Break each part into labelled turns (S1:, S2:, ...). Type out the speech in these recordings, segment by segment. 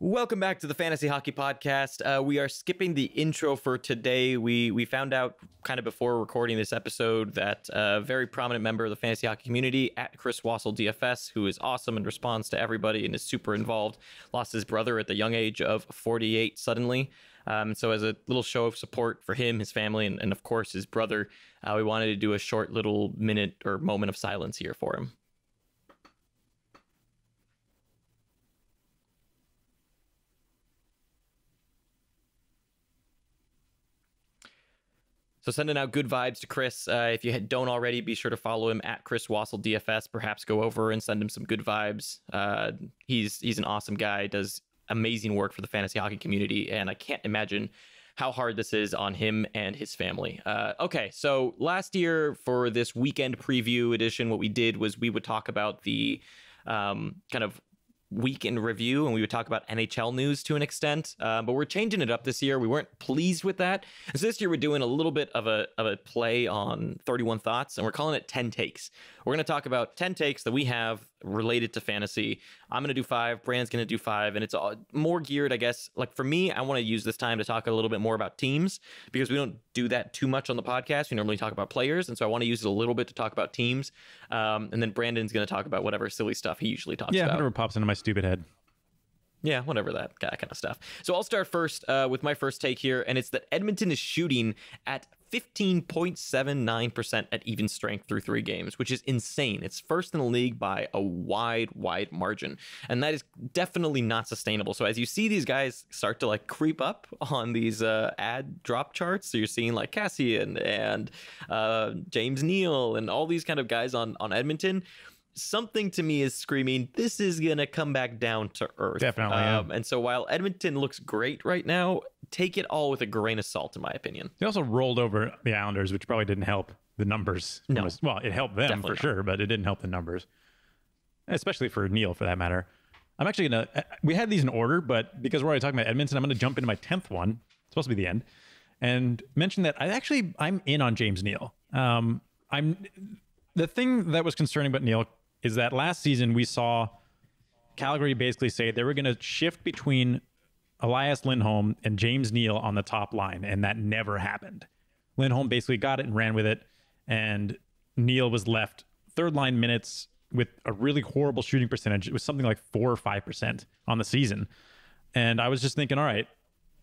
S1: Welcome back to the Fantasy Hockey Podcast. Uh, we are skipping the intro for today. We we found out kind of before recording this episode that a very prominent member of the fantasy hockey community, at Chris Wassel DFS, who is awesome and responds to everybody and is super involved, lost his brother at the young age of 48 suddenly. Um, so as a little show of support for him, his family, and, and of course his brother, uh, we wanted to do a short little minute or moment of silence here for him. So sending out good vibes to Chris. Uh, if you don't already, be sure to follow him at Chris Wassel DFS. Perhaps go over and send him some good vibes. Uh, he's he's an awesome guy. Does amazing work for the fantasy hockey community, and I can't imagine how hard this is on him and his family. Uh, okay, so last year for this weekend preview edition, what we did was we would talk about the um, kind of week in review and we would talk about NHL news to an extent. Uh, but we're changing it up this year. We weren't pleased with that. so this year we're doing a little bit of a, of a play on 31 Thoughts and we're calling it 10 Takes. We're going to talk about 10 takes that we have related to fantasy. I'm going to do five, Brand's going to do five, and it's all more geared, I guess. Like for me, I want to use this time to talk a little bit more about teams because we don't do that too much on the podcast. We normally talk about players, and so I want to use it a little bit to talk about teams. Um, and then Brandon's going to talk about whatever silly stuff he usually talks yeah, about. Yeah,
S2: whatever pops into my stupid head.
S1: Yeah, whatever that, kind of stuff. So I'll start first uh, with my first take here, and it's that Edmonton is shooting at 15.79% at even strength through three games, which is insane. It's first in the league by a wide, wide margin. And that is definitely not sustainable. So as you see these guys start to like creep up on these uh, ad drop charts, so you're seeing like Cassian and uh, James Neal and all these kind of guys on, on Edmonton something to me is screaming, this is going to come back down to earth. Definitely. Um, yeah. And so while Edmonton looks great right now, take it all with a grain of salt, in my opinion.
S2: They also rolled over the Islanders, which probably didn't help the numbers. No. well, it helped them Definitely for not. sure, but it didn't help the numbers, especially for Neil for that matter. I'm actually going to, uh, we had these in order, but because we're already talking about Edmonton, I'm going to jump into my 10th one. It's supposed to be the end. And mention that I actually, I'm in on James Neal. Um, I'm, the thing that was concerning about Neil is that last season we saw Calgary basically say they were going to shift between Elias Lindholm and James Neal on the top line, and that never happened. Lindholm basically got it and ran with it, and Neal was left third line minutes with a really horrible shooting percentage. It was something like four or five percent on the season, and I was just thinking, all right,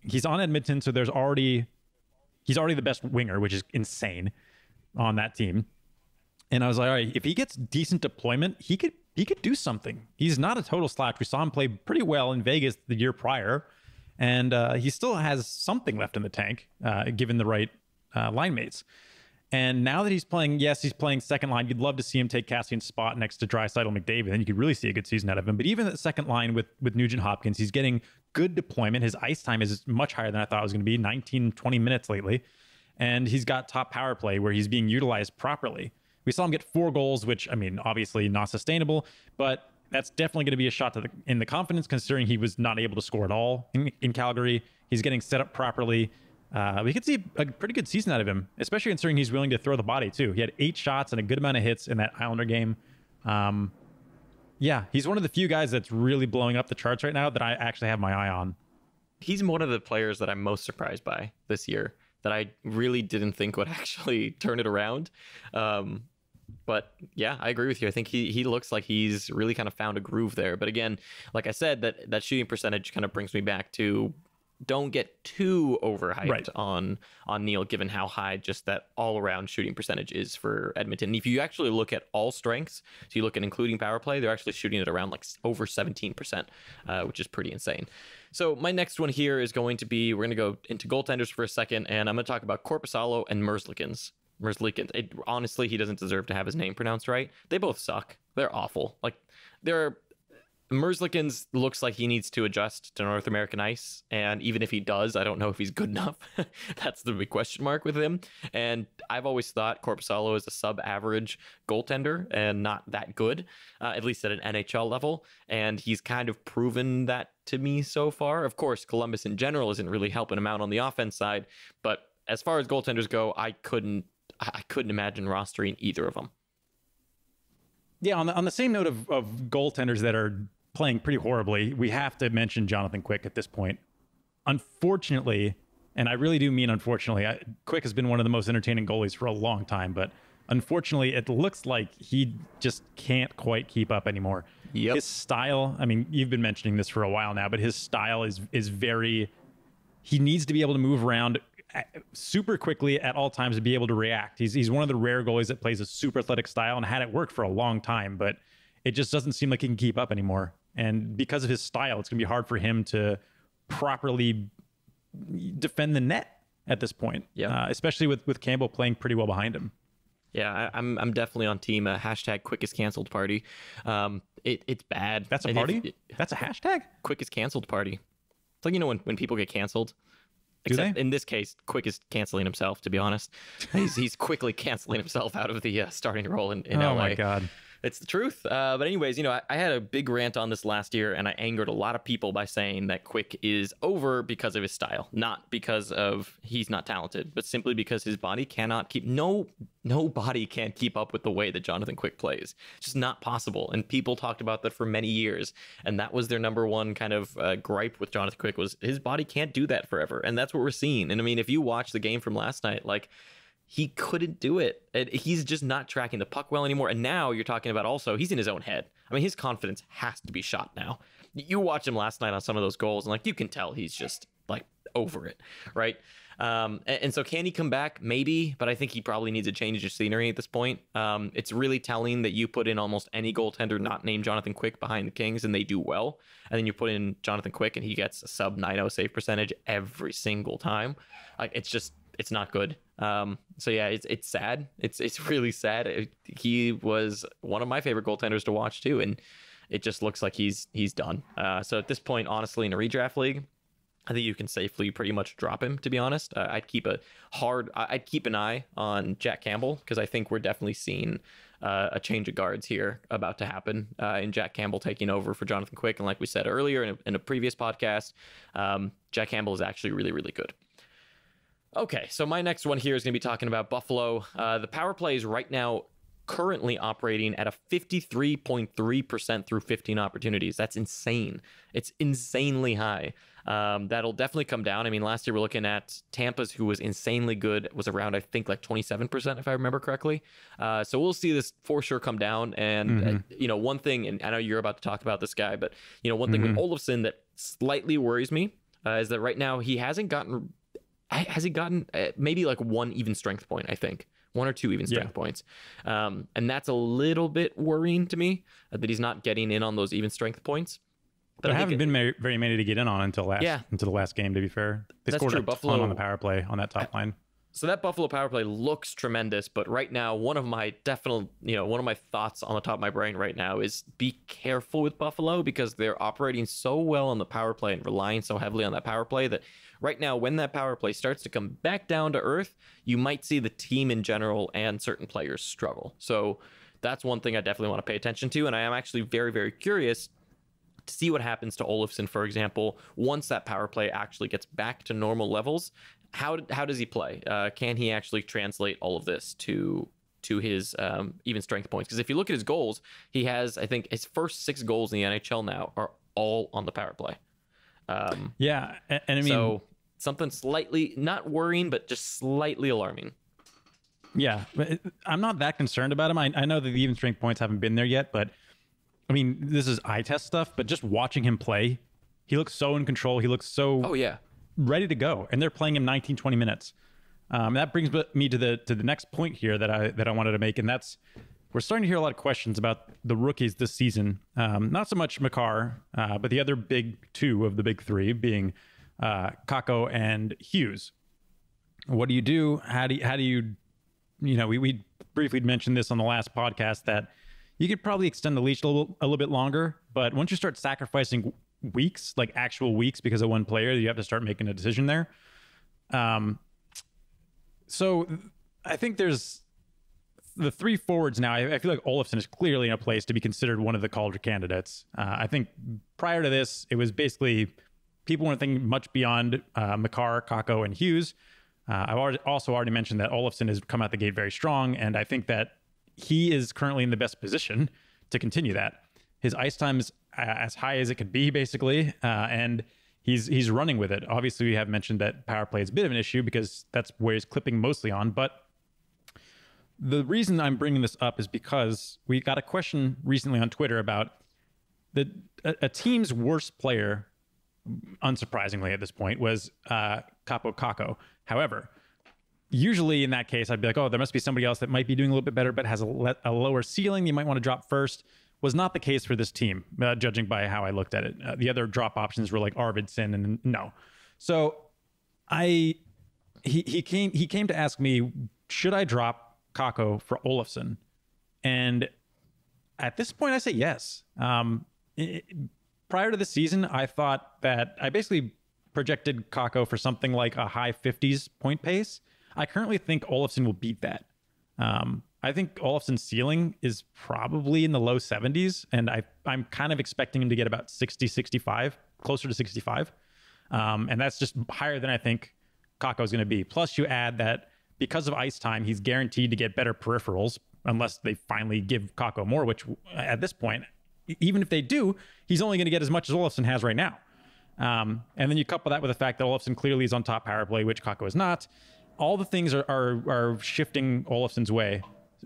S2: he's on Edmonton, so there's already he's already the best winger, which is insane on that team. And I was like, all right, if he gets decent deployment, he could he could do something. He's not a total slouch. We saw him play pretty well in Vegas the year prior, and uh, he still has something left in the tank, uh, given the right uh, line mates. And now that he's playing, yes, he's playing second line. You'd love to see him take Cassian's spot next to Drysidle McDavid. Then you could really see a good season out of him. But even at second line with with Nugent Hopkins, he's getting good deployment. His ice time is much higher than I thought it was going to be 19, 20 minutes lately. And he's got top power play where he's being utilized properly. We saw him get four goals, which I mean, obviously not sustainable, but that's definitely going to be a shot to the, in the confidence, considering he was not able to score at all in, in Calgary. He's getting set up properly. Uh, we could see a pretty good season out of him, especially considering he's willing to throw the body too. He had eight shots and a good amount of hits in that Islander game. Um, yeah, he's one of the few guys that's really blowing up the charts right
S1: now that I actually have my eye on. He's one of the players that I'm most surprised by this year that I really didn't think would actually turn it around. Um, but yeah, I agree with you. I think he he looks like he's really kind of found a groove there. But again, like I said, that that shooting percentage kind of brings me back to don't get too overhyped right. on on Neil, given how high just that all around shooting percentage is for Edmonton. if you actually look at all strengths, so you look at including power play, they're actually shooting at around like over seventeen percent, uh, which is pretty insane. So my next one here is going to be we're going to go into goaltenders for a second, and I'm going to talk about Corpusalo and Merzlikins. Merzlikins. It, honestly, he doesn't deserve to have his name pronounced right. They both suck. They're awful. Like they're Merzlikins looks like he needs to adjust to North American ice, and even if he does, I don't know if he's good enough. That's the big question mark with him. And I've always thought Corpusalo is a sub-average goaltender and not that good, uh, at least at an NHL level. And he's kind of proven that to me so far. Of course, Columbus in general isn't really helping him out on the offense side, but as far as goaltenders go, I couldn't I couldn't imagine rostering either of them.
S2: Yeah, on the, on the same note of, of goaltenders that are playing pretty horribly, we have to mention Jonathan Quick at this point. Unfortunately, and I really do mean unfortunately, I, Quick has been one of the most entertaining goalies for a long time, but unfortunately, it looks like he just can't quite keep up anymore. Yep. His style, I mean, you've been mentioning this for a while now, but his style is is very he needs to be able to move around super quickly at all times to be able to react. He's he's one of the rare goalies that plays a super athletic style and had it work for a long time, but it just doesn't seem like he can keep up anymore. And because of his style, it's going to be hard for him to properly defend the net at this point. Yeah, uh, especially with with Campbell playing pretty well behind him.
S1: Yeah, I, am I'm, I'm definitely on team uh, hashtag quickest canceled party. Um, it, it's bad. That's a party. It, it, That's a hashtag. Quickest canceled party. It's like you know when when people get canceled. Except in this case, Quick is canceling himself. To be honest, he's he's quickly canceling himself out of the uh, starting role in, in oh LA. Oh my god! it's the truth. Uh, but anyways, you know, I, I, had a big rant on this last year, and I angered a lot of people by saying that Quick is over because of his style, not because of he's not talented, but simply because his body cannot keep no no body can't keep up with the way that Jonathan Quick plays. It's just not possible. And people talked about that for many years, and that was their number one kind of uh, gripe with Jonathan Quick was his body can't do that forever, and that's what we're seeing. And I mean, if you watch the game from last night, like he couldn't do it. And he's just not tracking the puck well anymore. And now you're talking about also he's in his own head. I mean, his confidence has to be shot now. You watch him last night on some of those goals, and like you can tell he's just like over it, right? Um, and, and, so can he come back? Maybe, but I think he probably needs a change of scenery at this point. Um, it's really telling that you put in almost any goaltender not named Jonathan Quick behind the Kings, and they do well. And then you put in Jonathan Quick, and he gets a sub 90 save percentage every single time. Like it's just it's not good. Um, so yeah, it's it's sad. It's it's really sad. It, he was one of my favorite goaltenders to watch too, and it just looks like he's he's done. Uh, so at this point, honestly, in a redraft league, I think you can safely pretty much drop him. To be honest, uh, I'd keep a hard, I'd keep an eye on Jack Campbell because I think we're definitely seeing uh, a change of guards here about to happen uh, in Jack Campbell taking over for Jonathan Quick. And like we said earlier in a, in a previous podcast, um, Jack Campbell is actually really, really good. Okay, so my next one here is going to be talking about Buffalo. Uh, the power play is right now currently operating at a 53.3% through 15 opportunities. That's insane. It's insanely high. Um, that'll definitely come down. I mean, last year we're looking at Tampa's, who was insanely good, was around, I think, like 27%, if I remember correctly. Uh, so we'll see this for sure come down. And, uh, mm-hmm. uh, you know, one thing, and I know you're about to talk about this guy, but, you know, one thing mm-hmm. with Olafson that slightly worries me uh, is that right now he hasn't gotten has he gotten uh, maybe like one even strength point? I think one or two even strength yeah. points, um, and that's a little bit worrying to me uh, that he's not getting in on those even strength points. But there haven't it, been
S2: very many to get in on until last yeah. until the last game. To be fair, they scored true. a Buffalo, ton on the power play on that top line
S1: so that Buffalo power play looks tremendous, but right now, one of my definite, you know, one of my thoughts on the top of my brain right now is be careful with Buffalo because they're operating so well on the power play and relying so heavily on that power play that right now, when that power play starts to come back down to earth, you might see the team in general and certain players struggle. So that's one thing I definitely want to pay attention to. And I am actually very, very curious to see what happens to Olafson, for example, once that power play actually gets back to normal levels how how does he play? Uh, can he actually translate all of this to to his um, even strength points? Because if you look at his goals, he has I think his first six goals in the NHL now are all on the power play. Um, yeah, and, and I mean so something slightly not worrying, but just slightly alarming.
S2: Yeah, I'm not that concerned about him. I, I know that the even strength points haven't been there yet, but I mean this is eye test stuff. But just watching him play, he looks so in control. He looks so oh yeah ready to go, and they're playing him 19, 20 minutes. Um, that brings me to the to the next point here that I that I wanted to make, and that's we're starting to hear a lot of questions about the rookies this season. Um, not so much Makar, uh, but the other big two of the big three being uh, Kako and Hughes. What do you do? How do you, how do you you know we we briefly mentioned this on the last podcast that you could probably extend the leash a little, a little bit longer, but once you start sacrificing weeks, like actual weeks, because of one player, you have to start making a decision there. Um, so I think there's the three forwards now. I, I, feel like Olafson is clearly in a place to be considered one of the Calder candidates. Uh, I think prior to this, it was basically people weren't thinking much beyond uh, McCarr, Kako, and Hughes. Uh, I've already, also already mentioned that Olafson has come out the gate very strong, and I think that he is currently in the best position to continue that. His ice time is as high as it could be, basically. Uh, and he's he's running with it. Obviously, we have mentioned that power play is a bit of an issue because that's where he's clipping mostly on. But the reason I'm bringing this up is because we got a question recently on Twitter about the a, a team's worst player. Unsurprisingly, at this point, was uh, Capo Caco. However, usually in that case, I'd be like, oh, there must be somebody else that might be doing a little bit better, but has a, le- a lower ceiling. You might want to drop first was not the case for this team, uh, judging by how I looked at it. Uh, the other drop options were like Arvidsson and no. So I he he came he came to ask me should I drop Kako for Olafson, and at this point I say yes. Um, it, prior to the season, I thought that I basically projected Kako for something like a high 50s point pace. I currently think Olafson will beat that. Um, I think Olafson's ceiling is probably in the low 70s, and I, I'm kind of expecting him to get about 60, 65, closer to 65. Um, and that's just higher than I think is going to be. Plus, you add that because of ice time, he's guaranteed to get better peripherals unless they finally give Kako more, which at this point, even if they do, he's only going to get as much as Olafson has right now. Um, and then you couple that with the fact that Olafson clearly is on top power play, which Kako is not. All the things are, are, are shifting Olafson's way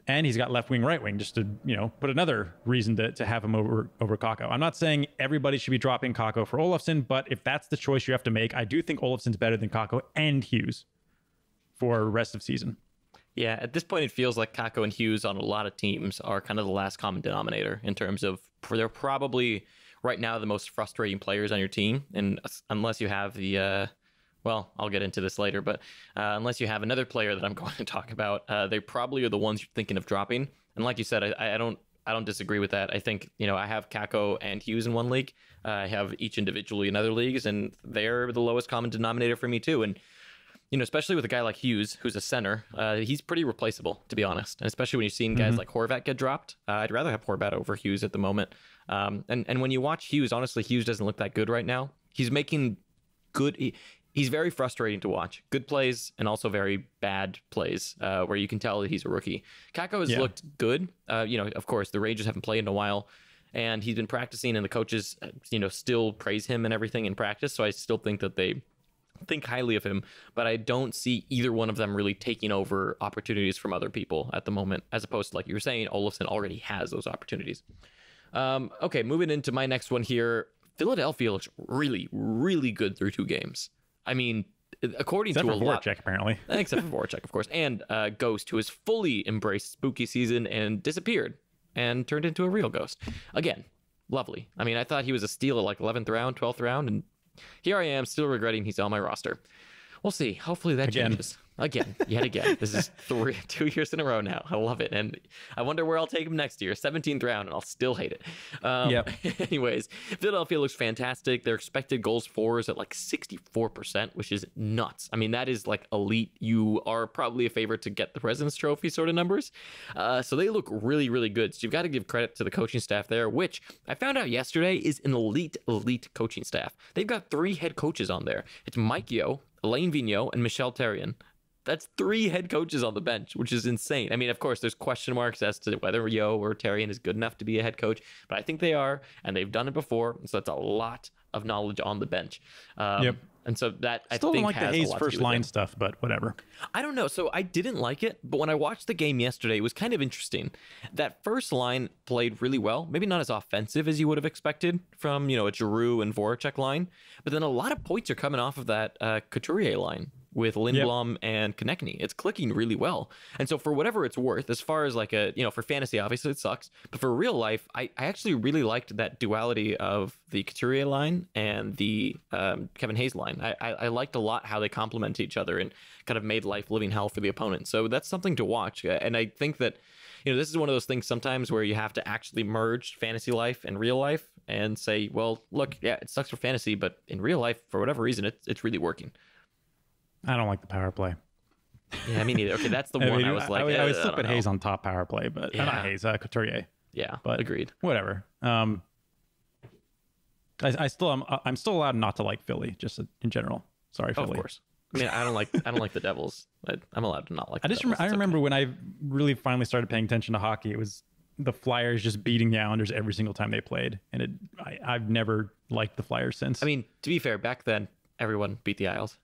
S2: and he's got left wing, right wing, just to you know put another reason to, to have him over over Kako. I'm not saying everybody should be dropping Kako for Olafson, but if that's the choice you have to make, I do think Olafson's better than Kako and Hughes for rest of season.
S1: Yeah, at this point, it feels like Kako and Hughes on a lot of teams are kind of the last common denominator in terms of they're probably right now the most frustrating players on your team, and unless you have the uh, well, I'll get into this later, but uh, unless you have another player that I'm going to talk about, uh, they probably are the ones you're thinking of dropping. And like you said, I, I, don't. I don't disagree with that. I think you know I have Kako and Hughes in one league. Uh, I have each individually in other leagues, and they're the lowest common denominator for me too. And you know, especially with a guy like Hughes, who's a center, uh, he's pretty replaceable to be honest. And especially when you've seen guys mm-hmm. like Horvat get dropped, uh, I'd rather have Horvat over Hughes at the moment. Um, and and when you watch Hughes, honestly, Hughes doesn't look that good right now. He's making good he's very frustrating to watch. Good plays and also very bad plays uh, where you can tell that he's a rookie. Kako has yeah. looked good. Uh, you know, of course, the Rangers haven't played in a while, and he's been practicing, and the coaches, uh, you know, still praise him and everything in practice. So I still think that they think highly of him, but I don't see either one of them really taking over opportunities from other people at the moment, as opposed to like you were saying, Olafson already has those opportunities. Um, okay, moving into my next one here. Philadelphia looks really, really good through two games. I mean, uh, according except to a lot, Voracek, apparently, except for Voracek, of course, and uh, Ghost, who has fully embraced spooky season and disappeared and turned into a real ghost again. Lovely. I mean, I thought he was a steal at like 11th round, 12th round, and here I am still regretting he's on my roster. We'll see. Hopefully that again. changes. Again, yet again. this is three, two years in a row now. I love it. And I wonder where I'll take him next year. 17th round, and I'll still hate it. Um, anyways, Philadelphia looks fantastic. Their expected goals for is at like 64%, which is nuts. I mean, that is like elite. You are probably a favorite to get the President's Trophy sort of numbers. Uh, so they look really, really good. So you've got to give credit to the coaching staff there, which I found out yesterday is an elite, elite coaching staff. They've got three head coaches on there. It's Mike Yo, Elaine Vigneault, and Michelle Therrien. That's three head coaches on the bench, which is insane. I mean, of course, there's question marks as to whether Yo or Terrian is good enough to be a head coach, but I think they are, and they've done it before. So that's a lot of knowledge on the bench. Um, yep. And so that I still don't like the Hayes first line it.
S2: stuff, but whatever.
S1: I don't know. So I didn't like it, but when I watched the game yesterday, it was kind of interesting. That first line played really well. Maybe not as offensive as you would have expected from you know a Giroux and Voracek line, but then a lot of points are coming off of that uh, Couturier line with Lindblom yep. and Konechny. It's clicking really well. And so for whatever it's worth, as far as like a, you know, for fantasy, obviously it sucks, but for real life, I, I actually really liked that duality of the Couturier line and the um, Kevin Hayes line. I, I, I, liked a lot how they complement each other and kind of made life living hell for the opponent. So that's something to watch. And I think that, you know, this is one of those things sometimes where you have to actually merge fantasy life and real life and say, well, look, yeah, it sucks for fantasy, but in real life, for whatever reason, it, it's really working.
S2: I don't like the power play.
S1: Yeah, me neither. Okay, that's the I one mean, I was like. I, eh, I, I was uh, flipping Hayes
S2: on top power play, but uh, yeah. not Hayes, uh, Couturier. Yeah, but agreed. Whatever. Um, I, I still am. I'm still allowed not to like Philly, just in general. Sorry, Philly. Oh, of course.
S1: I mean, I don't like. I don't like the Devils. I, am allowed
S2: to not like. I just. Rem- I remember okay. when I really finally started paying attention to hockey. It was the Flyers just beating the Islanders every single time they played, and it. I, I've never liked the Flyers since. I mean, to be fair, back then everyone beat the Isles.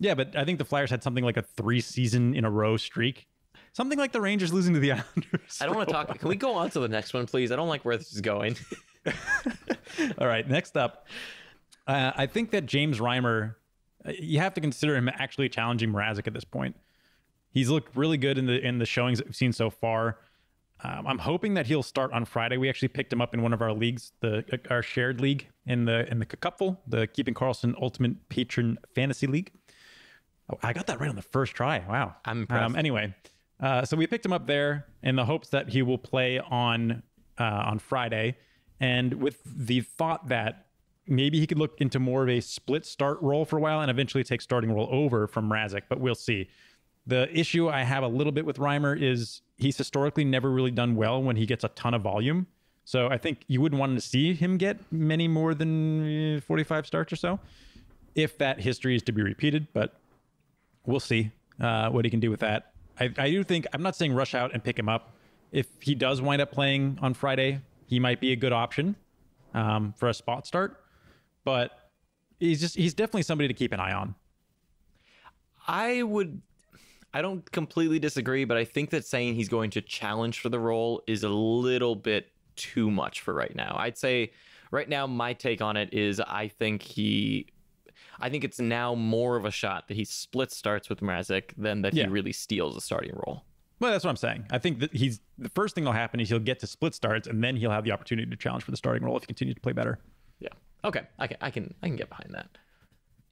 S2: Yeah, but I think the Flyers had something like a three season in a row streak. Something like the Rangers losing to the Islanders.
S1: I don't want to talk. Can we go on to the next one, please? I don't like where this is going. All right, next up. Uh,
S2: I think that James Reimer, uh, you have to consider him actually challenging Mrazek at this point. He's looked really good in the in the showings that we've seen so far. Um, I'm hoping that he'll start on Friday. We actually picked him up in one of our leagues, the uh, our shared league in the in the cupful, the Keeping Carlson Ultimate Patron Fantasy League. Oh, I got that right on the first try. Wow. I'm um, impressed. Um, anyway, uh, so we picked him up there in the hopes that he will play on uh, on Friday, and with the thought that maybe he could look into more of a split start role for a while and eventually take starting role over from Razik. But we'll see. The issue I have a little bit with Reimer is he's historically never really done well when he gets a ton of volume. So I think you wouldn't want to see him get many more than uh, 45 starts or so if that history is to be repeated. But we'll see uh, what he can do with that. I, I do think I'm not saying rush out and pick him up. If he does wind up playing on Friday, he might be a good option um, for a spot start. But
S1: he's just he's definitely somebody to keep an eye on. I would I don't completely disagree, but I think that saying he's going to challenge for the role is a little bit too much for right now. I'd say right now my take on it is I think he I think it's now more of a shot that he splits starts with Mrazek than that yeah. he really steals a starting role.
S2: Well, that's what I'm saying. I think that he's the first thing that'll happen is he'll get to split starts, and then he'll have the opportunity to challenge for the starting role if he continues to play better.
S1: Yeah. Okay. Okay. I can I can get behind that.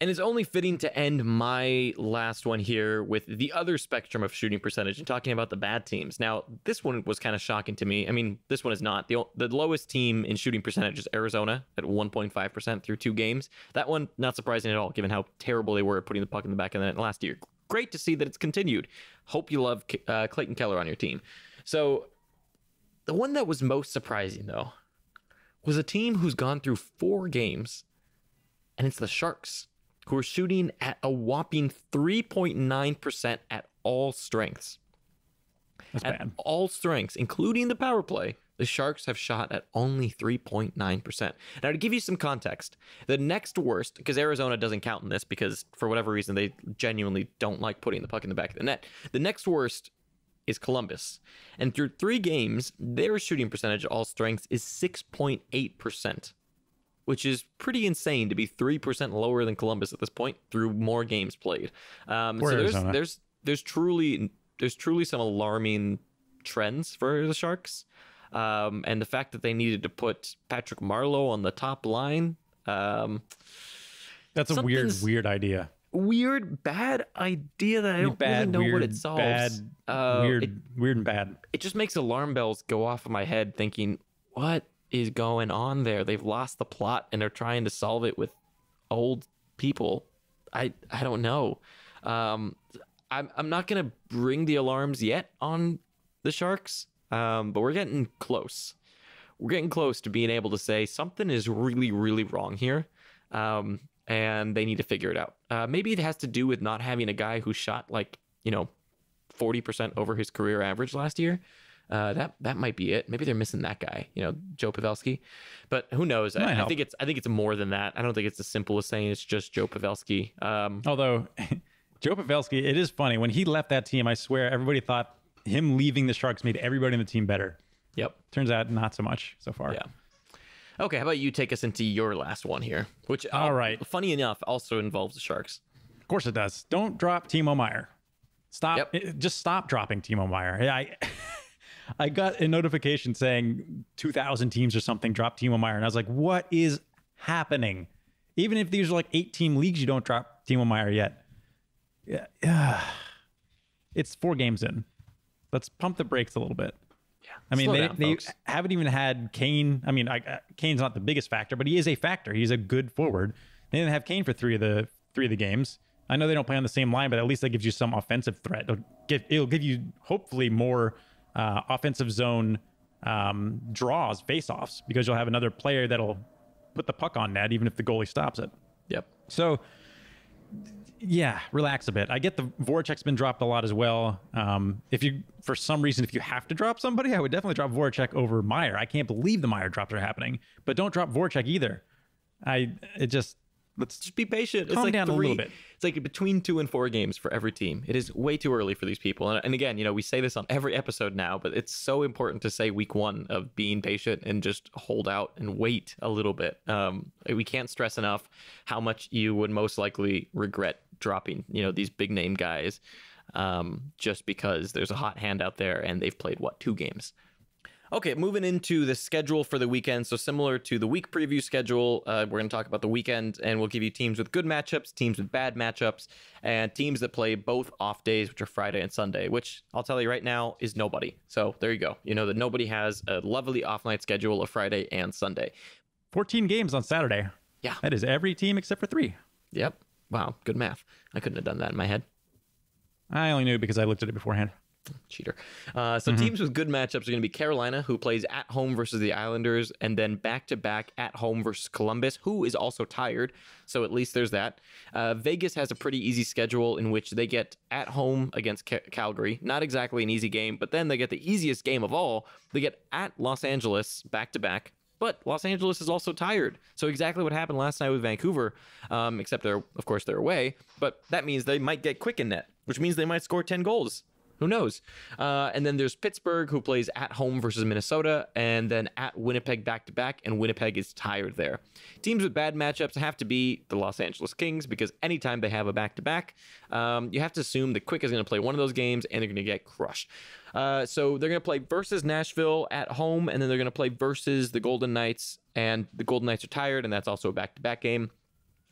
S1: And it's only fitting to end my last one here with the other spectrum of shooting percentage and talking about the bad teams. Now, this one was kind of shocking to me. I mean, this one is not. The, the lowest team in shooting percentage is Arizona at 1.5% through two games. That one, not surprising at all, given how terrible they were at putting the puck in the back of the net last year. Great to see that it's continued. Hope you love uh, Clayton Keller on your team. So, the one that was most surprising, though, was a team who's gone through four games, and it's the Sharks who are shooting at a whopping 3.9% at all strengths. That's at bad. all strengths, including the power play, the Sharks have shot at only 3.9%. Now, to give you some context, the next worst, because Arizona doesn't count in this because for whatever reason they genuinely don't like putting the puck in the back of the net, the next worst is Columbus. And through three games, their shooting percentage at all strengths is 6.8% which is pretty insane to be 3% lower than Columbus at this point through more games played. Um, so there's, there's, there's truly, there's truly some alarming trends for the Sharks. Um, and the fact that they needed to put Patrick Marlowe on the top line. Um, That's a weird, weird idea. Weird, bad idea that I don't bad, really know weird, what it solves. Bad, uh, weird, it, weird and bad. It just makes alarm bells go off in my head, thinking, "What is going on there? They've lost the plot and are trying to solve it with old people. I I don't know. Um, I'm I'm not gonna bring the alarms yet on the sharks, um, but we're getting close. We're getting close to being able to say something is really really wrong here, um, and they need to figure it out. Uh, maybe it has to do with not having a guy who shot like you know. 40% over his career average last year. Uh, that that might be it. Maybe they're missing that guy, you know, Joe Pavelski. But who knows? I, I, think it's I think it's more than that. I don't think it's as simple as saying it's just Joe Pavelski. Um, Although Joe Pavelski, it is funny when he left
S2: that team. I swear, everybody thought him leaving the Sharks made everybody in the team better. Yep. Turns out not so much so far. Yeah.
S1: Okay, how about you take us into your last one here, which uh, all uh, right, funny enough, also involves the Sharks. Of course it does. Don't drop Timo Meyer.
S2: Stop. Yep. just stop dropping Timo Meyer. I I got a notification saying 2,000 teams or something dropped Timo Meyer, and I was like, what is happening? Even if these are like eight team leagues, you don't drop Timo Meyer yet. Yeah, It's four games in. Let's pump the brakes a little bit.
S1: Yeah. I mean, Slow they, down, they
S2: haven't even had Kane. I mean, I, uh, Kane's not the biggest factor, but he is a factor. He's a good forward. They didn't have Kane for three of the three of the games. I know they don't play on the same line, but at least that gives you some offensive threat. It'll give, it'll give you hopefully more uh, offensive zone um, draws, face-offs, because you'll have another player that'll put the puck on net, even if the goalie stops it. Yep. So, yeah, relax a bit. I get the Voracek's been dropped a lot as well. Um, if you, for some reason, if you have to drop somebody, I would definitely drop Voracek over Meyer. I can't believe the Meyer drops are happening, but don't drop Voracek either. I it just
S1: Let's just be patient. Calm it's like down three. a little bit. It's like between two and four games for every team. It is way too early for these people. And, and again, you know, we say this on every episode now, but it's so important to say week one of being patient and just hold out and wait a little bit. Um, we can't stress enough how much you would most likely regret dropping, you know, these big name guys um, just because there's a hot hand out there and they've played, what, two games? Okay, moving into the schedule for the weekend. So, similar to the week preview schedule, uh, we're going to talk about the weekend and we'll give you teams with good matchups, teams with bad matchups, and teams that play both off days, which are Friday and Sunday, which I'll tell you right now is nobody. So, there you go. You know that nobody has a lovely off night schedule of Friday and Sunday. 14 games on Saturday. Yeah. That is every team except for three. Yep. Wow. Good math. I couldn't have done that in my head. I only knew because I looked at it beforehand. Cheater. Uh, so mm-hmm. teams with good matchups are going to be Carolina, who plays at home versus the Islanders, and then back to back at home versus Columbus, who is also tired. So at least there's that. Uh, Vegas has a pretty easy schedule in which they get at home against Ca- Calgary. Not exactly an easy game, but then they get the easiest game of all. They get at Los Angeles back to back. But Los Angeles is also tired. So exactly what happened last night with Vancouver, um, except they're of course they're away. But that means they might get quick in net, which means they might score ten goals who knows? Uh, and then there's Pittsburgh, who plays at home versus Minnesota, and then at Winnipeg back to back, and Winnipeg is tired there. Teams with bad matchups have to be the Los Angeles Kings because anytime they have a back to back, you have to assume the Quick is going to play one of those games and they're going to get crushed. Uh, so they're going to play versus Nashville at home, and then they're going to play versus the Golden Knights, and the Golden Knights are tired, and that's also a back to back game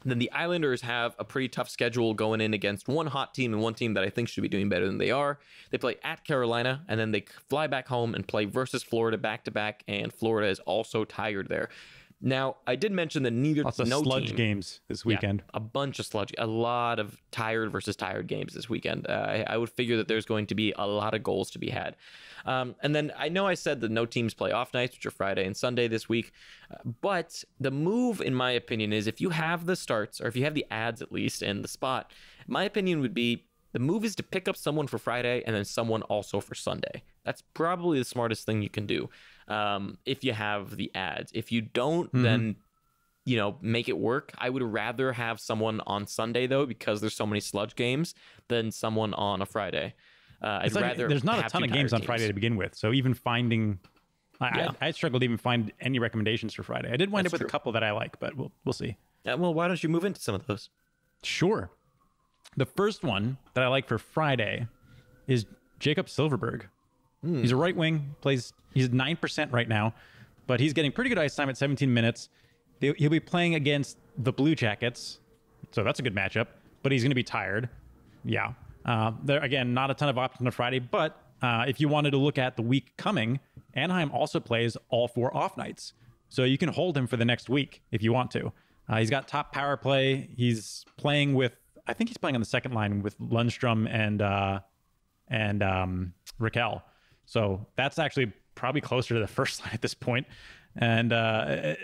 S1: then the Islanders have a pretty tough schedule going in against one hot team and one team that I think should be doing better than they are. They play at Carolina and then they fly back home and play versus Florida back to back, and Florida is also tired there. Now, I did mention that neither Lots no sludge team, games
S2: this weekend. Yeah,
S1: a bunch of sludge, a lot of tired versus tired games this weekend. Uh, I, I, would figure that there's going to be a lot of goals to be had. Um, and then I know I said that no teams play off nights, which are Friday and Sunday this week. Uh, but the move, in my opinion, is if you have the starts or if you have the ads at least and the spot, my opinion would be the move is to pick up someone for Friday and then someone also for Sunday. That's probably the smartest thing you can do. Um, if you have the ads, if you don't, mm-hmm. then you know, make it work. I would rather have someone on Sunday though, because there's so many sludge games, than someone on a Friday. Uh, I'd like, rather there's not a ton of games on Friday to
S2: begin with, so even finding, yeah. I, I, struggled to even find any recommendations for Friday. I did wind That's up with true. a couple that I like, but we'll we'll see. Yeah, well, why don't you move into some of those? Sure. The first one that I like for Friday is Jacob Silverberg, Mm. He's a right wing, plays, he's 9% right now, but he's getting pretty good ice time at 17 minutes. He'll be playing against the Blue Jackets, so that's a good matchup, but he's going to be tired. Yeah. Uh, there, again, not a ton of options on Friday, but uh, if you wanted to look at the week coming, Anaheim also plays all four off nights. So you can hold him for the next week if you want to. Uh, he's got top power play. He's playing with, I think he's playing on the second line with Lundstrom and uh, and um, Raquel. So that's actually probably closer to the first line at this point. And uh,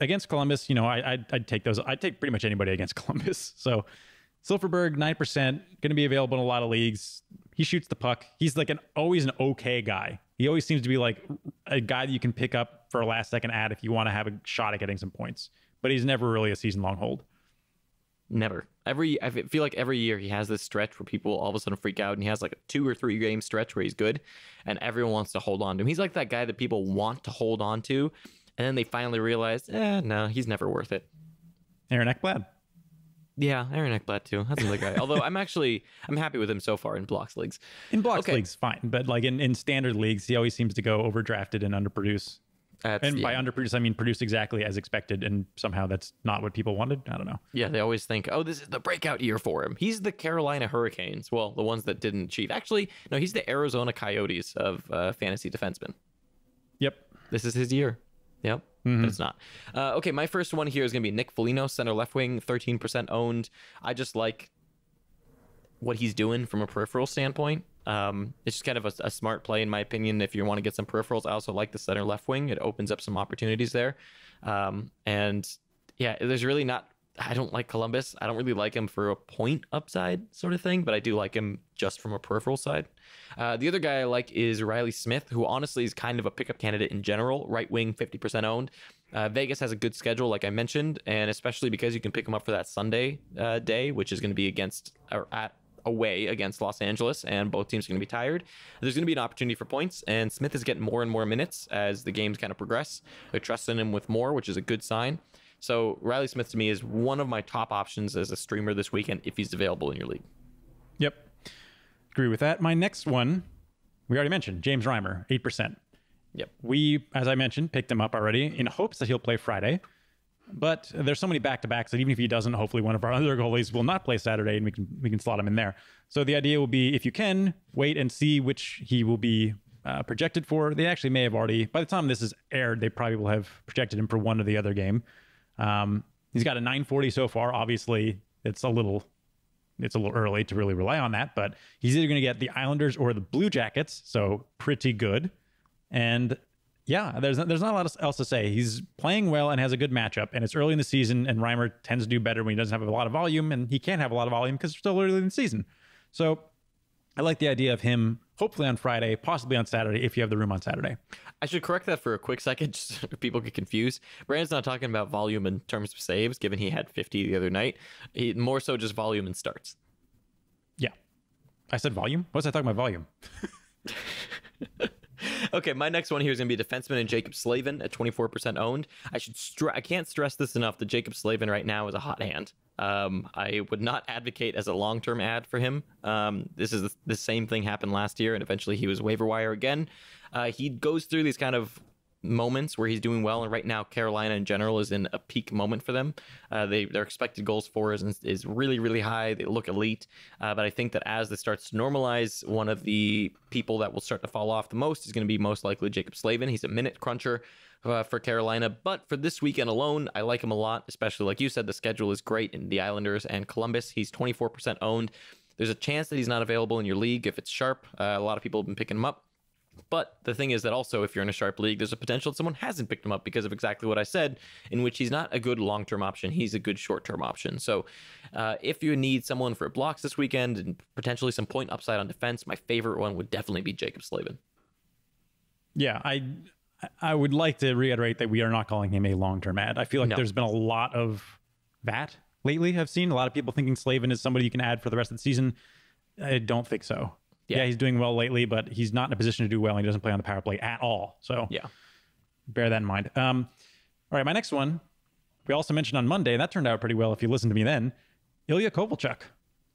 S2: against Columbus, you know, I, I'd, I'd take those. I'd take pretty much anybody against Columbus. So Silverberg, 9%, going to be available in a lot of leagues. He shoots the puck. He's like an always an okay guy. He always seems to be like a guy that you can pick up for a last second ad if you want to have a shot at getting some points. But he's never really a season long hold.
S1: Never. Every I feel like every year he has this stretch where people all of a sudden freak out, and he has like a two or three game stretch where he's good, and everyone wants to hold on to him. He's like that guy that people want to hold on to, and then they finally realize, eh, no, he's never worth it. Aaron Eckblad. Yeah, Aaron Eckblad too. That's another guy. Although I'm actually I'm happy with him so far in blocks leagues.
S2: In blocks okay. leagues, fine, but like in, in standard leagues, he always seems to go overdrafted and underproduce. That's, and by yeah. underproduce, I mean produced exactly as expected, and somehow that's not what people wanted. I don't know.
S1: Yeah, they always think, oh, this is the breakout year for him. He's the Carolina Hurricanes. Well, the ones that didn't cheat. Actually, no, he's the Arizona Coyotes of uh, fantasy defensemen. Yep. This is his year. Yep. Mm-hmm. But it's not. Uh, okay, my first one here is going to be Nick Foligno, center left wing, 13% owned. I just like what he's doing from a peripheral standpoint. Um, it's just kind of a, a, smart play, in my opinion. If you want to get some peripherals, I also like the center left wing. It opens up some opportunities there. Um, and yeah, there's really not. I don't like Columbus. I don't really like him for a point upside sort of thing, but I do like him just from a peripheral side. Uh, the other guy I like is Riley Smith, who honestly is kind of a pickup candidate in general. Right wing, 50% owned. Uh, Vegas has a good schedule, like I mentioned, and especially because you can pick them up for that Sunday uh, day, which is going to be against or at away against Los Angeles, and both teams are going to be tired. There's going to be an opportunity for points, and Smith is getting more and more minutes as the games kind of progress. They're trusting him with more, which is a good sign. So Riley Smith to me is one of my top options as a streamer this weekend if he's available in your league.
S2: Yep. Agree with that. My next one, we already mentioned James Reimer, 8%. Yep. We, as I mentioned, picked him up already in hopes that he'll play Friday. But there's so many back to backs that even if he doesn't, hopefully one of our other goalies will not play Saturday and we can we can slot him in there. So the idea will be if you can wait and see which he will be uh, projected for. They actually may have already by the time this is aired, they probably will have projected him for one or the other game. Um, he's got a 940 so far. Obviously, it's a little it's a little early to really rely on that, but he's either going to get the Islanders or the Blue Jackets, so pretty good. And yeah, there's not, there's not a lot else to say. He's playing well and has a good matchup, and it's early in the season, and Reimer tends to do better when he doesn't have a lot of volume, and he can't have a lot of volume because it's still early in the season. So I like the idea of him hopefully on Friday, possibly on Saturday if you have the room on Saturday.
S1: I should correct that for a quick second, just so people get confused. Brandon's not talking about volume in terms of saves, given he had 50 the other night. He, more so just volume and starts. Yeah. I said volume? What was I talking about volume? okay, my next one here is going to be defenseman and Jacob Slavin at 24% owned. I should str- I can't stress this enough that Jacob Slavin right now is a hot hand. Um, I would not advocate as a long-term ad for him. Um, this is the, the, same thing happened last year, and eventually he was waiver wire again. Uh, he goes through these kind of moments where he's doing well, and right now Carolina in general is in a peak moment for them. Uh, they their expected goals for is is really really high. They look elite, uh, but I think that as this starts to normalize, one of the people that will start to fall off the most is going to be most likely Jacob Slavin. He's a minute cruncher. Uh, for Carolina, but for this weekend alone, I like him a lot, especially like you said, the schedule is great in the Islanders and Columbus. He's 24% owned. There's a chance that he's not available in your league if it's sharp. Uh, a lot of people have been picking him up. But the thing is that also, if you're in a sharp league, there's a potential that someone hasn't picked him up because of exactly what I said, in which he's not a good long term option. He's a good short term option. So uh, if you need someone for blocks this weekend and potentially some point upside on defense, my favorite one would definitely be Jacob Slavin.
S2: Yeah, I I would like to reiterate that we are not calling him a long term ad. I feel like no. there's been a lot of that lately. I've seen a lot of people thinking Slavin is somebody you can add for the rest of the season. I don't think so. Yeah. yeah. he's doing well lately, but he's not in a position to do well. And he doesn't play on the power play at all. So yeah, bear that in mind. Um, all right, my next one. We also mentioned on Monday, and that turned out pretty well. If you listened to me then, Ilya Kovalchuk.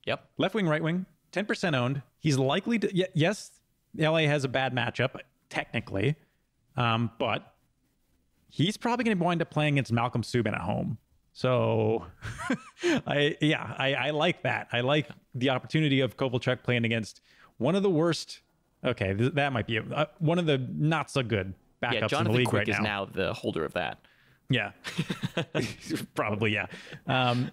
S2: Yep, left wing, right wing, ten percent owned. He's likely to. Y- yes, LA has a bad matchup technically, um, but he's probably going to wind up playing against Malcolm Subban at home. So, I yeah, I, I like that. I like the opportunity of Kovalchuk playing against one of the worst. Okay, th- that might be Uh, one of the not so good backups yeah, in the league Quick right now. is now
S1: the holder of that.
S2: Yeah, probably yeah. Um,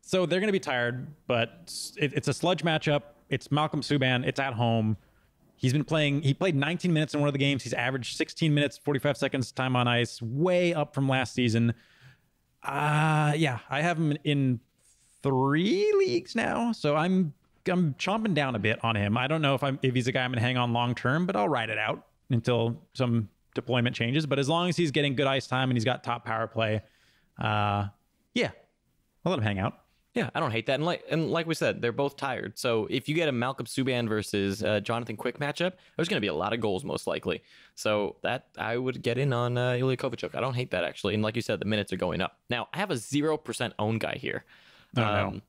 S2: so they're going to be tired, but it, it's a sludge matchup. It's Malcolm Subban. It's at home. He's been playing. He played 19 minutes in one of the games. He's averaged 16 minutes 45 seconds time on ice, way up from last season. Uh yeah, I have him in three leagues now, so I'm I'm chomping down a bit on him. I don't know if I'm if he's a guy I'm going to hang on long term, but I'll ride it out until some deployment changes. But as
S1: long as he's getting good ice time and he's got top power play, uh, yeah, I'll let him hang out. Yeah, I don't hate that. And like and like we said, they're both tired. So if you get a Malcolm Subban versus uh, Jonathan Quick matchup, there's going to be a lot of goals most likely. So that I would get in on uh, Ilya Kovalchuk. I don't hate that actually. And like you said, the minutes are going up. Now I have a zero percent own guy here. Oh, um, no.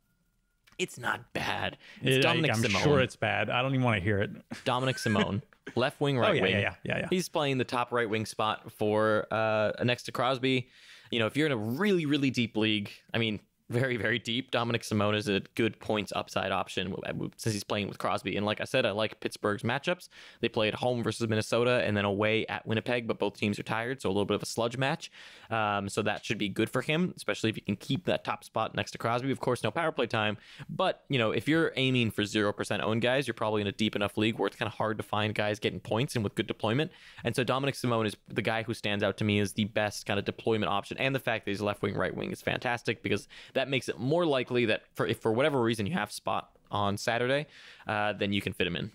S1: It's not bad. It's it, Dominic I, I'm Simone. sure it's bad. I don't even want to hear it. Dominic Simone, left wing, right oh, yeah, wing. Yeah, yeah, yeah, yeah. He's playing the top right wing spot for uh, next to Crosby. You know, if you're in a really, really deep league, I mean, very, very deep. Dominic Simone is a good points upside option since he's playing with Crosby. And like I said, I like Pittsburgh's matchups. They play at home versus Minnesota and then away at Winnipeg, but both teams are tired, so a little bit of a sludge match. Um, so that should be good for him, especially if he can keep that top spot next to Crosby. Of course, no power play time, but you know if you're aiming for zero percent owned guys, you're probably in a deep enough league where it's kind of hard to find guys getting points and with good deployment. And so Dominic Simone is the guy who stands out to me as the best kind of deployment option, and the fact that he's left wing, right wing is fantastic because that makes it more likely that for, if for whatever reason you have spot on Saturday, uh, then you can fit him in.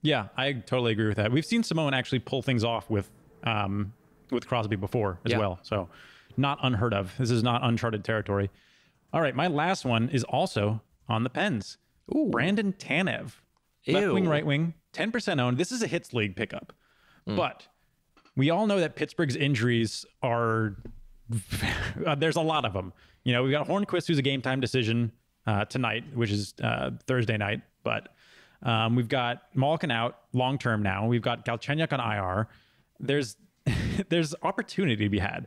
S2: Yeah, I totally agree with that. We've seen Simone actually pull things off with um, with Crosby before as yeah. well, so not unheard of. This is not uncharted territory. All right, my last one is also on the Pens. Ooh. Brandon Tanev, Ew. left wing, right wing, ten percent owned. This is a hits league pickup, mm. but we all know that Pittsburgh's injuries are uh, there's a lot of them you know, we've got Hornquist, who's a game time decision uh, tonight, which is uh, Thursday night. But um, we've got Malkin out long term now. We've got Galchenyuk on IR. There's there's opportunity to be had.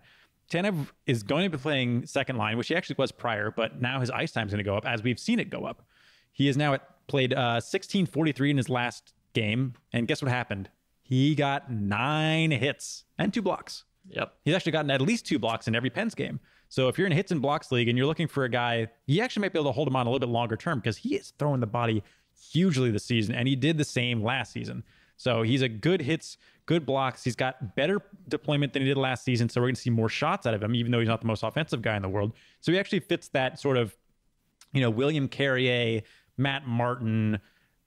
S2: Tanev is going to be playing second line, which he actually was prior, but now his ice time is going to go up as we've seen it go up. He has now played uh, 1643 in his last game, and guess what happened? He got nine hits and two blocks. Yep. He's actually gotten at least two blocks in every Pens game. So if you're in hits and blocks league and you're looking for a guy, you actually might be able to hold him on a little bit longer term because he is throwing the body hugely this season, and he did the same last season. So he's a good hits, good blocks. He's got better deployment than he did last season. So we're going to see more shots out of him, even though he's not the most offensive guy in the world. So he actually fits that sort of, you know, William Carrier, Matt Martin,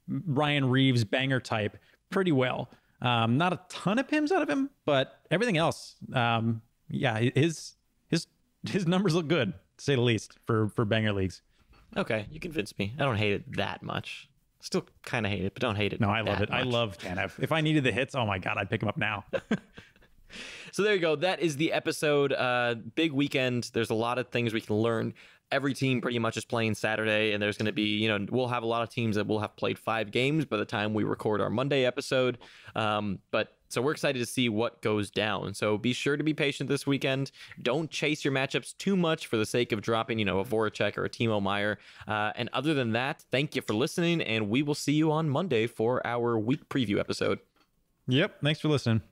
S2: Ryan Reeves banger type pretty well. Um, not a ton of pims out of him, but everything else, um, yeah, his his numbers look good, to say the least, for
S1: for banger leagues. Okay, you convinced me. I don't hate it that much. Still kind of hate it, but don't hate it. No, I love it. Much. I love Tanev. If I needed the hits, oh my god, I'd pick him up now. so there you go. That is the episode. Uh, big weekend. There's a lot of things we can learn every team pretty much is playing Saturday, and there's going to be, you know, we'll have a lot of teams that will have played five games by the time we record our Monday episode. Um, but so we're excited to see what goes down. So be sure to be patient this weekend. Don't chase your matchups too much for the sake of dropping, you know, a Voracek or a Timo Meyer. Uh, and other than that, thank you for listening, and we will see you on Monday for our week preview episode.
S2: Yep. Thanks for listening.